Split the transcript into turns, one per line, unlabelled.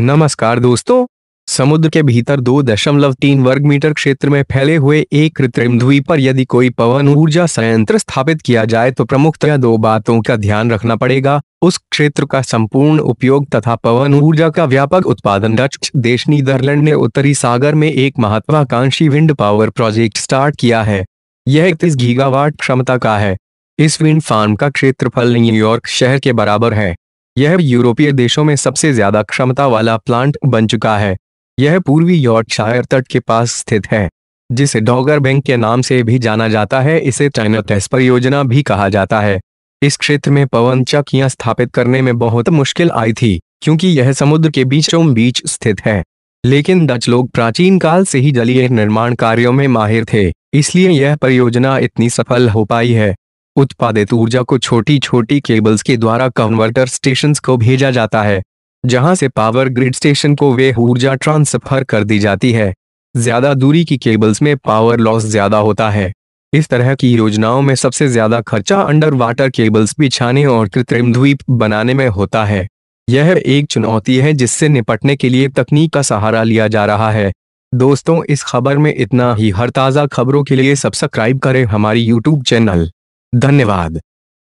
नमस्कार दोस्तों समुद्र के भीतर दो दशमलव तीन वर्ग मीटर क्षेत्र में फैले हुए एक कृत्रिम द्वीप पर यदि कोई पवन ऊर्जा संयंत्र स्थापित किया जाए तो प्रमुखतया दो बातों का ध्यान रखना पड़ेगा उस क्षेत्र का संपूर्ण उपयोग तथा पवन ऊर्जा का व्यापक उत्पादन डच देश नीदरलैंड ने उत्तरी सागर में एक महत्वाकांक्षी विंड पावर प्रोजेक्ट स्टार्ट किया है यह इकतीस गीगावाट क्षमता का है इस विंड फार्म का क्षेत्रफल न्यूयॉर्क शहर के बराबर है यह यूरोपीय देशों में सबसे ज्यादा क्षमता वाला प्लांट बन चुका है यह पूर्वी यॉर्कशायर तट के पास स्थित है जिसे डॉगर बैंक के नाम से भी जाना जाता है इसे चाइना टेस्ट परियोजना भी कहा जाता है इस क्षेत्र में पवन चकियां स्थापित करने में बहुत मुश्किल आई थी क्योंकि यह समुद्र के बीचों बीच स्थित है लेकिन डच लोग प्राचीन काल से ही जलीय निर्माण कार्यों में माहिर थे इसलिए यह परियोजना इतनी सफल हो पाई है उत्पादित ऊर्जा को छोटी छोटी केबल्स के द्वारा कन्वर्टर स्टेशन को भेजा जाता है जहां से पावर ग्रिड स्टेशन को वे ऊर्जा ट्रांसफर कर दी जाती है ज्यादा दूरी की केबल्स में पावर लॉस ज्यादा होता है इस तरह की योजनाओं में सबसे ज्यादा खर्चा अंडर वाटर केबल्स बिछाने और कृत्रिम द्वीप बनाने में होता है यह एक चुनौती है जिससे निपटने के लिए तकनीक का सहारा लिया जा रहा है दोस्तों इस खबर में इतना ही हर ताज़ा खबरों के लिए सब्सक्राइब करें हमारी यूट्यूब चैनल धन्यवाद